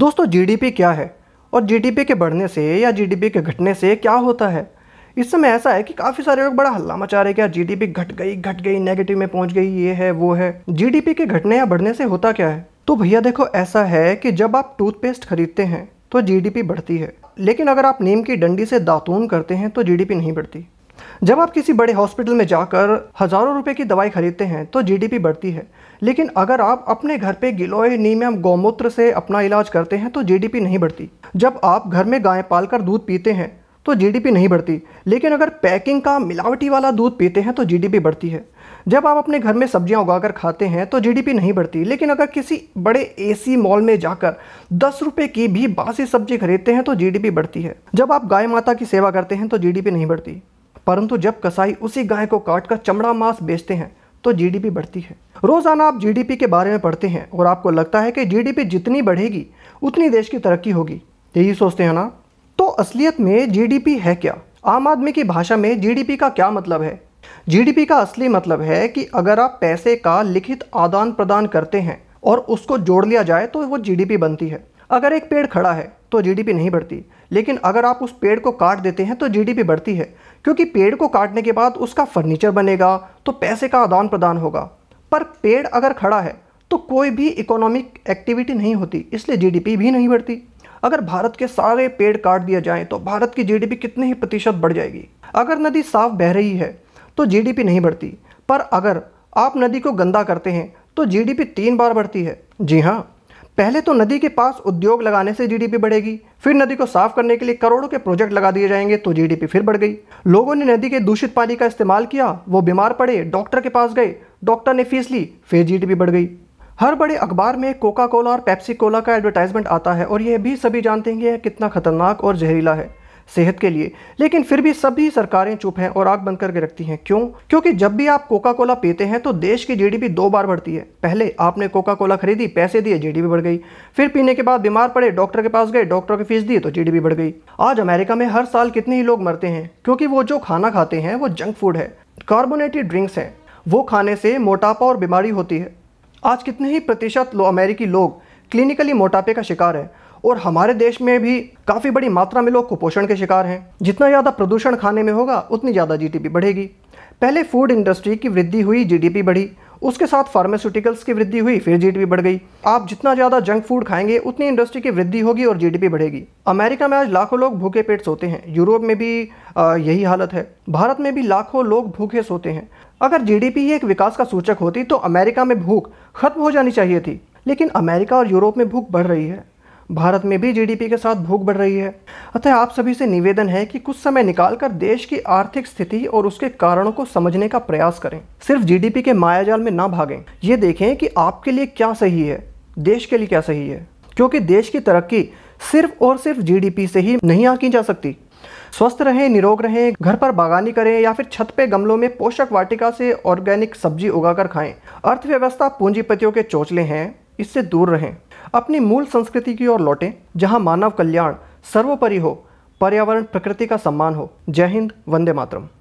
दोस्तों जीडीपी क्या है और जीडीपी के बढ़ने से या जीडीपी के घटने से क्या होता है इस समय ऐसा है कि काफ़ी सारे लोग बड़ा हल्ला मचा रहे कि यार जी घट गई घट गई नेगेटिव में पहुंच गई ये है वो है जीडीपी के घटने या बढ़ने से होता क्या है तो भैया देखो ऐसा है कि जब आप टूथपेस्ट खरीदते हैं तो जीडीपी बढ़ती है लेकिन अगर आप नीम की डंडी से दातून करते हैं तो जीडीपी नहीं बढ़ती जब आप किसी बड़े हॉस्पिटल में जाकर हज़ारों रुपए की दवाई खरीदते हैं तो जीडीपी बढ़ती है लेकिन अगर आप अपने घर पे गिलोय नीमियम गौमूत्र से अपना इलाज करते हैं तो जीडीपी नहीं बढ़ती जब आप घर में गाय पालकर दूध पीते हैं तो जीडीपी नहीं बढ़ती लेकिन अगर पैकिंग का मिलावटी वाला दूध पीते हैं तो जीडीपी बढ़ती है जब आप अपने घर में सब्जियां उगाकर खाते हैं तो जीडीपी नहीं बढ़ती लेकिन अगर किसी बड़े एसी मॉल में जाकर दस रुपये की भी बासी सब्जी खरीदते हैं तो जीडीपी बढ़ती है जब आप गाय माता की सेवा करते हैं तो जीडीपी नहीं बढ़ती परंतु जब कसाई उसी गाय को काटकर चमड़ा मांस बेचते हैं तो जीडीपी बढ़ती है रोज़ाना आप जीडीपी के बारे में पढ़ते हैं और आपको लगता है कि जीडीपी जितनी बढ़ेगी उतनी देश की तरक्की होगी यही सोचते हैं ना तो असलियत में जीडीपी है क्या आम आदमी की भाषा में जीडीपी का क्या मतलब है जीडीपी का असली मतलब है कि अगर आप पैसे का लिखित आदान प्रदान करते हैं और उसको जोड़ लिया जाए तो वो जीडीपी बनती है अगर एक पेड़ खड़ा है तो जीडीपी नहीं बढ़ती लेकिन अगर आप उस पेड़ को काट देते हैं तो जीडीपी बढ़ती है क्योंकि पेड़ को काटने के बाद उसका फर्नीचर बनेगा तो पैसे का आदान प्रदान होगा पर पेड़ अगर खड़ा है तो कोई भी इकोनॉमिक एक्टिविटी नहीं होती इसलिए जीडीपी भी नहीं बढ़ती अगर भारत के सारे पेड़ काट दिए जाएं तो भारत की जीडीपी कितने ही प्रतिशत बढ़ जाएगी अगर नदी साफ बह रही है तो जीडीपी नहीं बढ़ती पर अगर आप नदी को गंदा करते हैं तो जीडीपी तीन बार बढ़ती है जी हाँ पहले तो नदी के पास उद्योग लगाने से जीडीपी बढ़ेगी फिर नदी को साफ करने के लिए करोड़ों के प्रोजेक्ट लगा दिए जाएंगे तो जीडीपी फिर बढ़ गई लोगों ने नदी के दूषित पानी का इस्तेमाल किया वो बीमार पड़े डॉक्टर के पास गए डॉक्टर ने फीस ली फिर जीडीपी बढ़ गई हर बड़े अखबार में कोका कोला और पेप्सी कोला का एडवर्टाइजमेंट आता है और यह भी सभी जानते हैं कि यह कितना खतरनाक और जहरीला है सेहत के लिए लेकिन फिर भी सभी सरकारें चुप हैं और आग बंद करके रखती हैं क्यों क्योंकि जब भी आप कोका कोला पीते हैं तो देश की जीडीपी दो बार बढ़ती है पहले आपने कोका कोला खरीदी पैसे दिए जीडीपी बढ़ गई फिर पीने के बाद बीमार पड़े डॉक्टर के पास गए डॉक्टर की फीस दी तो जी बढ़ गई आज अमेरिका में हर साल कितने ही लोग मरते हैं क्योंकि वो जो खाना खाते हैं वो जंक फूड है कार्बोनेटेड ड्रिंक्स हैं वो खाने से मोटापा और बीमारी होती है आज कितने ही प्रतिशत लो अमेरिकी लोग क्लिनिकली मोटापे का शिकार है और हमारे देश में भी काफ़ी बड़ी मात्रा में लोग कुपोषण के शिकार हैं जितना ज़्यादा प्रदूषण खाने में होगा उतनी ज़्यादा जीडीपी बढ़ेगी पहले फूड इंडस्ट्री की वृद्धि हुई जीडीपी बढ़ी उसके साथ फार्मास्यूटिकल्स की वृद्धि हुई फिर जीडीपी बढ़ गई आप जितना ज़्यादा जंक फूड खाएंगे उतनी इंडस्ट्री की वृद्धि होगी और जीडीपी बढ़ेगी अमेरिका में आज लाखों लोग भूखे पेट सोते हैं यूरोप में भी आ, यही हालत है भारत में भी लाखों लोग भूखे सोते हैं अगर जीडीपी ही एक विकास का सूचक होती तो अमेरिका में भूख खत्म हो जानी चाहिए थी लेकिन अमेरिका और यूरोप में भूख बढ़ रही है भारत में भी जीडीपी के साथ भूख बढ़ रही है अतः आप सभी से निवेदन है कि कुछ समय निकालकर देश की आर्थिक स्थिति और उसके कारणों को समझने का प्रयास करें सिर्फ जीडीपी के मायाजाल में ना भागें ये देखें कि आपके लिए क्या सही है देश के लिए क्या सही है क्योंकि देश की तरक्की सिर्फ और सिर्फ जीडीपी से ही नहीं आंकी जा सकती स्वस्थ रहें निरोग रहें घर पर बागानी करें या फिर छत पे गमलों में पोषक वाटिका से ऑर्गेनिक सब्जी उगाकर खाएं अर्थव्यवस्था पूंजीपतियों के चोचले हैं इससे दूर रहें अपनी मूल संस्कृति की ओर लौटें जहां मानव कल्याण सर्वोपरि हो पर्यावरण प्रकृति का सम्मान हो जय हिंद वंदे मातरम